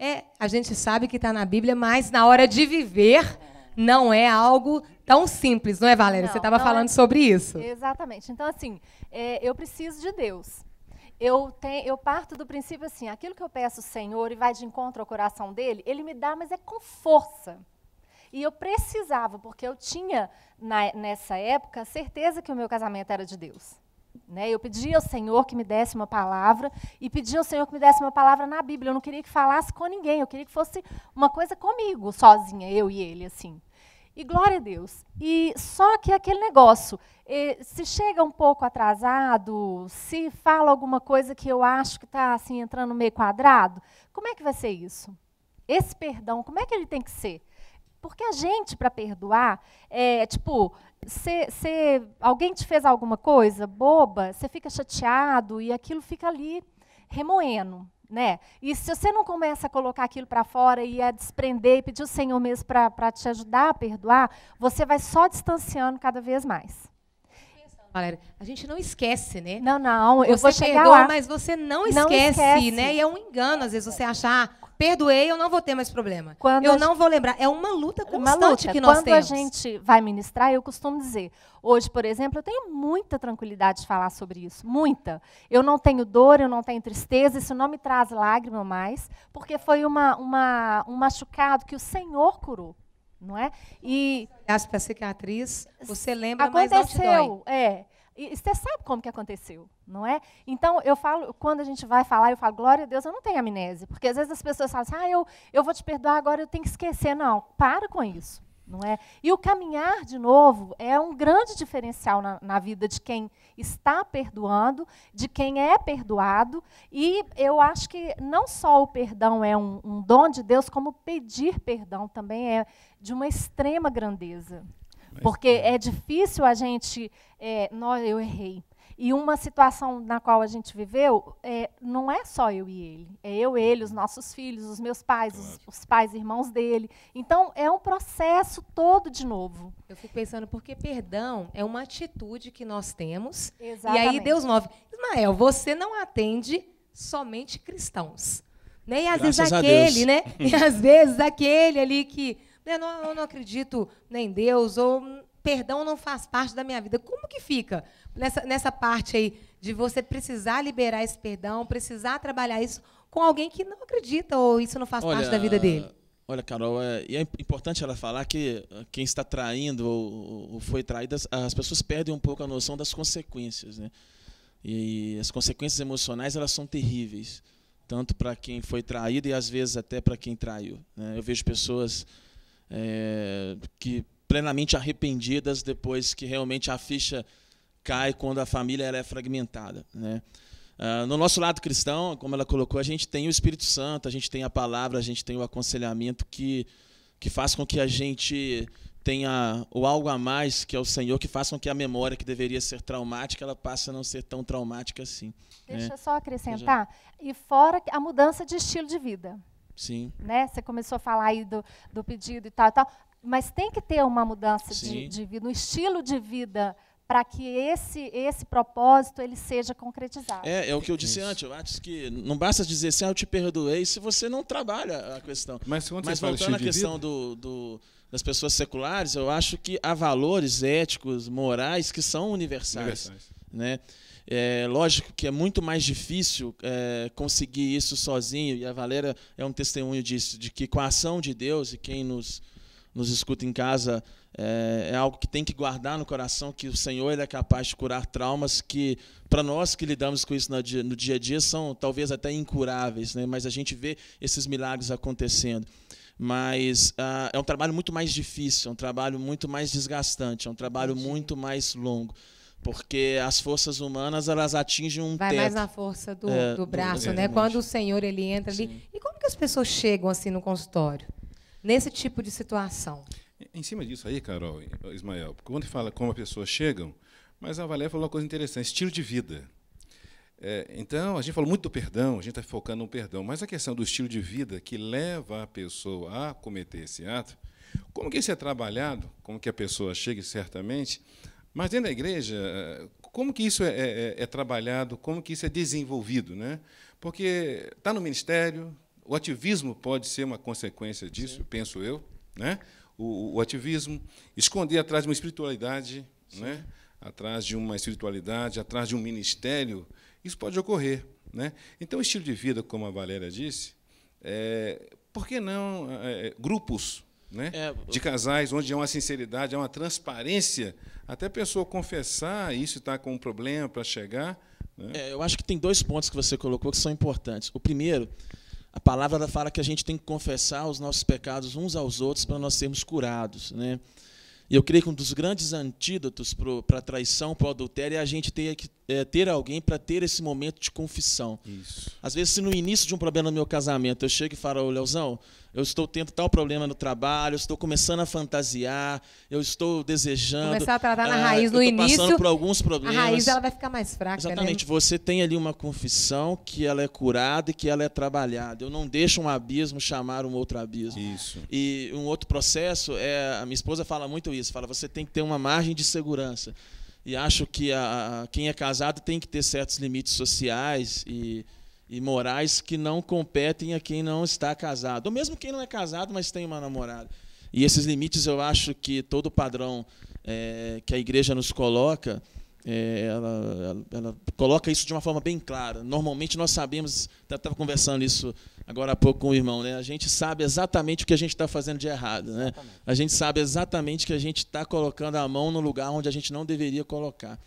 É, a gente sabe que está na Bíblia, mas na hora de viver não é algo tão simples, não é, Valéria? Não, Você estava é. falando é... sobre isso. Exatamente. Então, assim, é, eu preciso de Deus. Eu, tenho, eu parto do princípio assim, aquilo que eu peço ao Senhor e vai de encontro ao coração dele, ele me dá, mas é com força. E eu precisava, porque eu tinha, na, nessa época, certeza que o meu casamento era de Deus. Né? Eu pedi ao Senhor que me desse uma palavra e pedi ao Senhor que me desse uma palavra na Bíblia. Eu não queria que falasse com ninguém, eu queria que fosse uma coisa comigo, sozinha, eu e ele, assim. E glória a Deus. E só que aquele negócio, eh, se chega um pouco atrasado, se fala alguma coisa que eu acho que está assim entrando meio quadrado, como é que vai ser isso? Esse perdão, como é que ele tem que ser? Porque a gente, para perdoar, é tipo, cê, cê, alguém te fez alguma coisa boba, você fica chateado e aquilo fica ali remoendo. Né? E se você não começa a colocar aquilo para fora e a desprender e pedir o Senhor mesmo para te ajudar a perdoar, você vai só distanciando cada vez mais. Valéria, a gente não esquece, né? Não, não, eu você vou chegar perdoa, lá. mas você não, esquece, não esquece, né? E é um engano, às vezes, você achar perdoei, eu não vou ter mais problema. Quando eu gente... não vou lembrar. É uma luta é constante uma luta. que nós Quando temos. Quando a gente vai ministrar, eu costumo dizer, hoje, por exemplo, eu tenho muita tranquilidade de falar sobre isso, muita. Eu não tenho dor, eu não tenho tristeza, isso não me traz lágrima mais, porque foi uma, uma, um machucado que o Senhor curou não é? E aliás, para cicatriz, você lembra, mas não te dói. É. E você sabe como que aconteceu, não é? Então, eu falo, quando a gente vai falar, eu falo, glória a Deus, eu não tenho amnésia. Porque às vezes as pessoas falam assim, ah, eu, eu vou te perdoar, agora eu tenho que esquecer. Não, para com isso, não é? E o caminhar de novo é um grande diferencial na, na vida de quem está perdoando, de quem é perdoado. E eu acho que não só o perdão é um, um dom de Deus, como pedir perdão também é de uma extrema grandeza. É porque é difícil a gente. É, nós, eu errei. E uma situação na qual a gente viveu é, não é só eu e ele. É eu, ele, os nossos filhos, os meus pais, claro. os, os, pais irmãos dele. Então, é um processo todo de novo. Eu fico pensando, porque perdão é uma atitude que nós temos. Exatamente. E aí Deus move. Ismael, você não atende somente cristãos. Né? E às Graças vezes aquele, né? E às vezes aquele ali que né, não, eu não acredito em Deus, ou hum, perdão não faz parte da minha vida. Como que fica nessa, nessa parte aí de você precisar liberar esse perdão, precisar trabalhar isso com alguém que não acredita ou isso não faz olha, parte da vida dele? Olha, Carol, é, é importante ela falar que ah, quem está traindo ou, ou foi traído, as, pessoas perdem um pouco a noção das consequências, né? E, e as consequências emocionais elas são terríveis, tanto para quem foi traído e às vezes até para quem traiu. Né? Eu vejo pessoas é, que plenamente arrependidas depois que realmente a ficha cai quando a família é fragmentada, né? Uh, no nosso lado cristão, como ela colocou, a gente tem o Espírito Santo, a gente tem a palavra, a gente tem o aconselhamento que, que faz com que a gente tenha o algo a mais que é o Senhor, que faz com que a memória que deveria ser traumática, ela passe a não ser tão traumática assim. Deixa né? eu né? só acrescentar. Já... E fora a mudança de estilo de vida. Sim. Né? Você começou a falar aí do, do pedido e tal e tal. Mas tem que ter uma mudança de, de, vida, um estilo de vida para que esse esse propósito ele seja concretizado. É, é o que eu disse Isso. antes. Eu que não basta dizer assim, ah, eu te perdoei, se você não trabalha a questão. Mas, quando Mas voltando à questão do, do, das pessoas seculares, eu acho que há valores éticos, morais que são universais. universais. Né? É, lógico que é muito mais difícil é, conseguir isso sozinho, e a Valera é um testemunho disso, de que com a ação de Deus, e quem nos, nos escuta em casa, é, é algo que tem que guardar no coração, que o Senhor ele é capaz de curar traumas que, para nós que lidamos com isso no dia, no dia a dia, são talvez até incuráveis, né? mas a gente vê esses milagres acontecendo mas uh, é um trabalho muito mais difícil, é um trabalho muito mais desgastante, é um trabalho muito mais longo porque as forças humanas elas atingem um vai teto. mais na força do, é, do braço, do, né? Quando o Senhor ele entra Sim. ali. E como que as pessoas chegam assim no consultório nesse tipo de situação? Em cima disso aí, Carol, Ismael, quando fala como as pessoas chegam, mas a Valéria falou uma coisa interessante, estilo de vida. É, então, a gente falou muito do perdão, a gente está focando no perdão, mas a questão do estilo de vida que leva a pessoa a cometer esse ato, como que isso é trabalhado, como que a pessoa chega certamente mas dentro da igreja, eh, como que isso é, é, é, é trabalhado, como que isso é desenvolvido? Né? Porque está no ministério, o ativismo pode ser uma consequência disso, Sim. penso eu. Né? O, o, ativismo, esconder atrás de uma espiritualidade, né? atrás de uma espiritualidade, atrás de um ministério, isso pode ocorrer. Né? Então, estilo de vida, como a Valéria disse, é, por que não é, é grupos né? É, de casais, onde há uma sinceridade, há uma transparência, até a pessoa confessar isso está com um problema para chegar. Né? É, eu acho que tem dois pontos que você colocou que são importantes. O primeiro, a palavra fala que a gente tem que confessar os nossos pecados uns aos outros para nós sermos curados. Né? E eu creio que um dos grandes antídotos para a traição, para o adultério, é a gente ter que é, ter alguém para ter esse momento de confissão. Isso. Às vezes, se no início de um problema no meu casamento eu chego e falo, Leozão, eu estou tendo tal problema no trabalho, eu estou começando a fantasiar, eu estou desejando. Começar a tratar na ah, raiz no início. Passando por alguns problemas. A raiz ela vai ficar mais fraca. Né? Exatamente. Né? Você tem ali uma confissão que ela é curada e que ela é trabalhada. Eu não deixo um abismo chamar um outro abismo. Isso. E um outro processo é a minha esposa fala muito isso. Fala, você tem que ter uma margem de segurança e acho que a, quem é casado tem que ter certos limites sociais e, e morais que não competem a quem não está casado, ou mesmo quem não é casado, mas tem uma namorada. E esses limites eu acho que todo padrão é, que a igreja nos coloca é, ela, ela, coloca isso de uma forma bem clara. Normalmente nós sabemos, estava tá, conversando isso agora há pouco com o irmão, né? a gente sabe exatamente o que a gente está fazendo de errado. Né? A gente sabe exatamente que a gente está colocando a mão no lugar onde a gente não deveria colocar.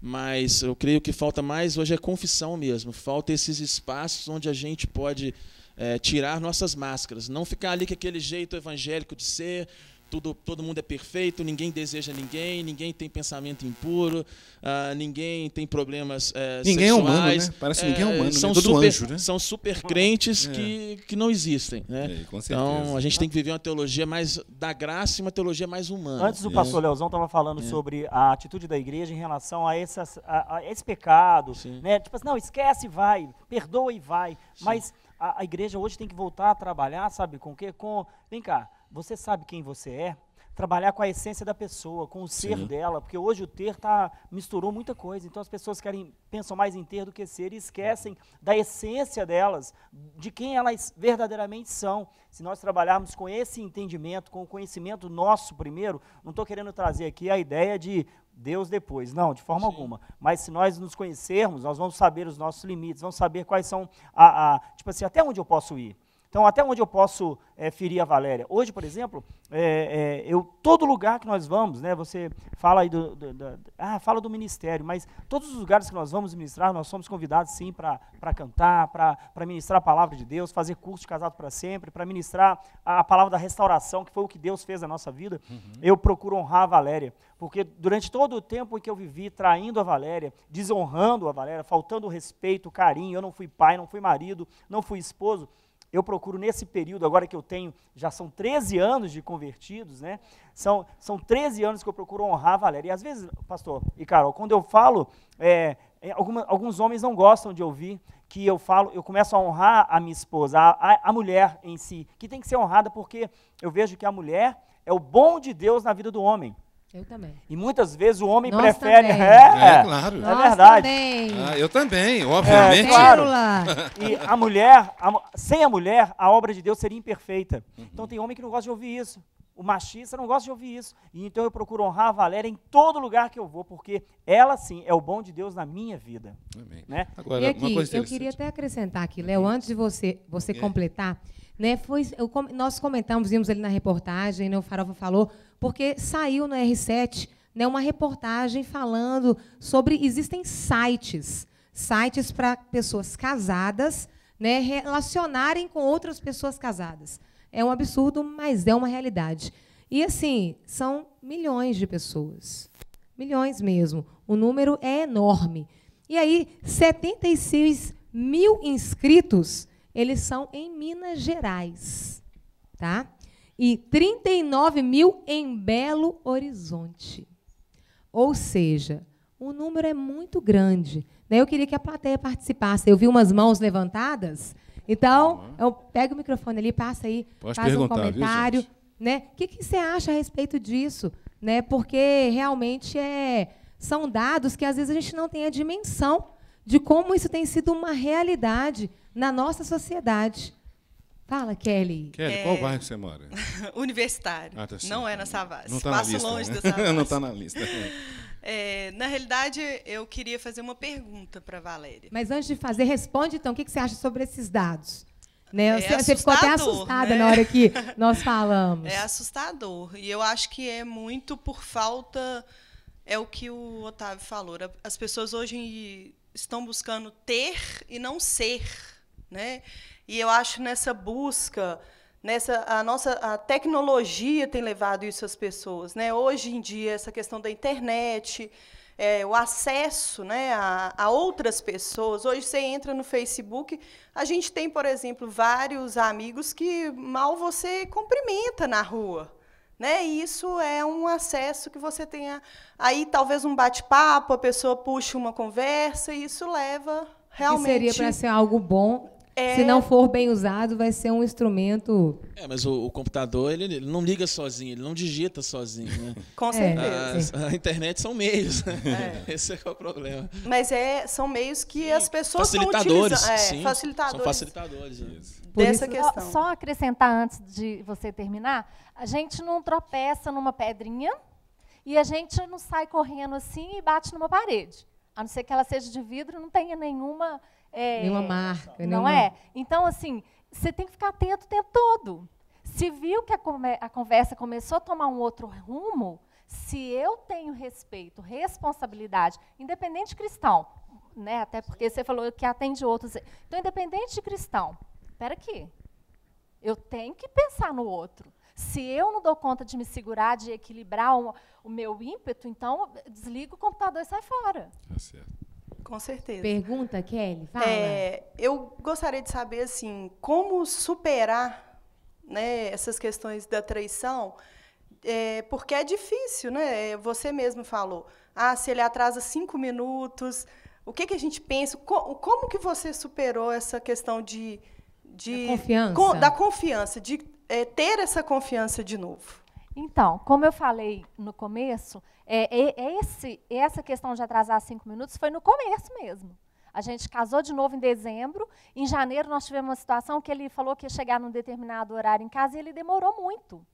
Mas eu creio que falta mais hoje é confissão mesmo. Falta esses espaços onde a gente pode é, tirar nossas máscaras. Não ficar ali com aquele jeito evangélico de ser, tudo, todo mundo é perfeito, ninguém deseja ninguém, ninguém tem pensamento impuro, uh, ninguém tem problemas é, ninguém sexuais. Ninguém é humano, né? Parece que ninguém é humano, eh, né? são né? super, anjo, né? São super crentes é. que, que não existem. Né? É, então, a gente tem que viver uma teologia mais da graça e uma teologia mais humana. Antes o pastor é. Leozão estava falando é. sobre a atitude da igreja em relação a, essas, a, a esse pecado. Né? Tipo assim, não, esquece e vai, perdoa e vai. Sim. Mas a, a igreja hoje tem que voltar a trabalhar, sabe com o quê? Com, vem cá, você sabe quem você é, trabalhar com a essência da pessoa, com o ser Sim. dela, porque hoje o ter tá, misturou muita coisa. Então as pessoas querem pensam mais em ter do que ser e esquecem da essência delas, de quem elas verdadeiramente são. Se nós trabalharmos com esse entendimento, com o conhecimento nosso primeiro, não estou querendo trazer aqui a ideia de Deus depois, não, de forma Sim. alguma. Mas se nós nos conhecermos, nós vamos saber os nossos limites, vamos saber quais são a, a tipo assim, até onde eu posso ir então, até onde eu posso é, ferir a Valéria? Hoje, por exemplo, é, é, eu todo lugar que nós vamos, né, você fala aí do, do, do, ah, fala do ministério, mas todos os lugares que nós vamos ministrar, nós somos convidados sim para cantar, para ministrar a palavra de Deus, fazer curso de casado para sempre, para ministrar a, a, palavra da restauração, que foi o que Deus fez na nossa vida. Uhum. Eu procuro honrar a Valéria, porque durante todo o tempo que eu vivi traindo a Valéria, desonrando a Valéria, faltando respeito, carinho, eu não fui pai, não fui marido, não fui esposo eu procuro nesse período, agora que eu tenho, já são 13 anos de convertidos, né? São, são 13 anos que eu procuro honrar Valéria. E às vezes, pastor e Carol, quando eu falo, é, é, alguma, alguns homens não gostam de ouvir que eu falo, eu começo a honrar a minha esposa, a, a, a mulher em si, que tem que ser honrada porque eu vejo que a mulher é o bom de Deus na vida do homem. Eu também. E muitas vezes o homem Nós prefere. É, é, claro. É nós é verdade. Também. Ah, eu também, é, obviamente. É, claro. E a mulher, a, sem a mulher, a obra de Deus seria imperfeita. Uhum. Então tem homem que não gosta de ouvir isso. O machista não gosta de ouvir isso. E então eu procuro honrar a Valéria em todo lugar que eu vou, porque ela sim é o bom de Deus na minha vida. Amém. Né? Agora, e aqui, eu queria até acrescentar aqui, Léo, uhum. antes de você, você é. completar, né? Foi, eu, nós comentamos, vimos ali na reportagem, né, o Farofa falou porque saiu no R7 né, uma reportagem falando sobre existem sites, sites para pessoas casadas né, relacionarem com outras pessoas casadas. É um absurdo, mas é uma realidade. E assim, são milhões de pessoas. Milhões mesmo. O número é enorme. E aí, 76 mil inscritos, eles são em Minas Gerais. Tá? e 39 mil em Belo Horizonte. Ou seja, o número é muito grande. Né? Eu queria que a plateia participasse. Eu vi umas mãos levantadas. Então, pega eu pego o microfone ali, passa aí, Pode faz um comentário. Viu, né? O que, que você acha a respeito disso? Né? Porque realmente é, são dados que às vezes a gente não tem a dimensão de como isso tem sido uma realidade na nossa sociedade. Fala, Kelly. Kelly, é... qual bairro você mora? Universitário. Ah, tá não é na Savassi. Não está Passo na lista, longe né? não está na lista. É, na realidade, eu queria fazer uma pergunta para a Valéria. Mas antes de fazer, responde então o que, que você acha sobre esses dados. Né? É você ficou até assustada né? na hora que nós falamos. É assustador. E eu acho que é muito por falta. É o que o Otávio falou. Né? As pessoas hoje estão buscando ter e não ser. Né? E eu acho nessa busca, nessa a nossa a tecnologia tem levado isso às pessoas, né? Hoje em dia essa questão da internet, é, o acesso né, a, a, outras pessoas. Hoje você entra no Facebook, a gente tem, por exemplo, vários amigos que mal você cumprimenta na rua. Né? E isso é um acesso que você tenha. Aí talvez um bate-papo, a pessoa puxa uma conversa, e isso leva realmente. Que seria para ser algo bom é... Se não for bem usado, vai ser um instrumento. É, mas o, o computador ele, ele, não liga sozinho, ele não digita sozinho. Né? Com certeza. A, a, internet são meios. Né? É. Esse é, é o problema. Mas é, são meios que sim. as pessoas facilitadores, não utilizam. É, sim, facilitadores. São facilitadores. Né? Isso. Dessa isso, questão. Só, só acrescentar antes de você terminar, a gente não tropeça numa pedrinha e a gente não sai correndo assim e bate numa parede. A não ser que ela seja de vidro, não tenha nenhuma é, nenhuma marca. Não nenhuma... é? Então, assim, você tem que ficar atento o tempo todo. Se viu que a, a conversa começou a tomar um outro rumo, se eu tenho respeito, responsabilidade, independente de cristão, né? Até porque você falou que atende outros. Então, independente de cristão, espera aqui. Eu tenho que pensar no outro. Se eu não dou conta de me segurar, de equilibrar o, o meu ímpeto, então desligo o computador e sai fora. Tá certo. Com certeza. Pergunta, Kelly, fala. É, eu gostaria de saber, assim, como superar né, essas questões da traição, é, porque é difícil, né? É, você mesmo falou, ah, se ele atrasa cinco minutos, o que, que a gente pensa? Co como que você superou essa questão de... de confiança. Co da confiança, de é, ter essa confiança de novo? Então, como eu falei no começo, é, é, é esse, é essa questão de atrasar cinco minutos foi no começo mesmo. A gente casou de novo em dezembro. Em janeiro, nós tivemos uma situação que ele falou que ia chegar num determinado horário em casa e ele demorou muito.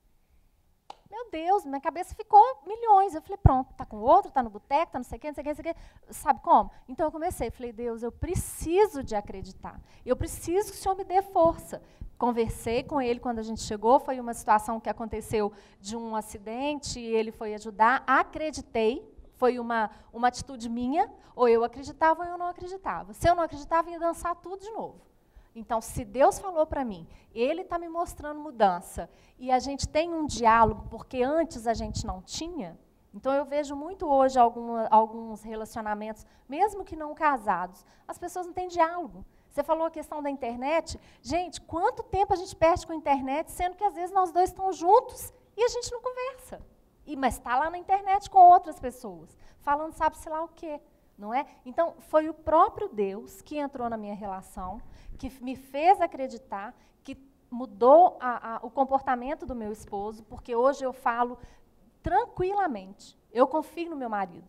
Meu Deus, minha cabeça ficou milhões. Eu falei, pronto, tá com outro, tá no boteco, tá não sei o quê, não sei o quê, não sei o quê. Sabe como? Então eu comecei, falei, Deus, eu preciso de acreditar. Eu preciso que o Senhor me dê força. Conversei com ele quando a gente chegou, foi uma situação que aconteceu de um acidente e ele foi ajudar. Acreditei, foi uma, uma atitude minha, ou eu acreditava ou eu não acreditava. Se eu não acreditava, ia dançar tudo de novo. Então, se Deus falou para mim, Ele está me mostrando mudança, e a gente tem um diálogo, porque antes a gente não tinha. Então, eu vejo muito hoje alguns relacionamentos, mesmo que não casados, as pessoas não têm diálogo. Você falou a questão da internet. Gente, quanto tempo a gente perde com a internet, sendo que às vezes nós dois estamos juntos e a gente não conversa. E, mas está lá na internet com outras pessoas, falando sabe-se lá o quê não é? Então, foi o próprio Deus que entrou na minha relação, que me fez acreditar, que mudou a, a, o comportamento do meu esposo, porque hoje eu falo tranquilamente. Eu confio no meu marido.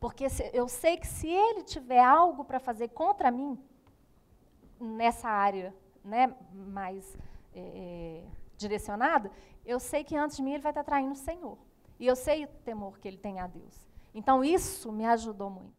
Porque eu sei que se ele tiver algo para fazer contra mim, nessa área né, mais é, é, direcionada, eu sei que antes de mim ele vai estar tá traindo o Senhor. E eu sei o temor que ele tem a Deus. Então, isso me ajudou muito.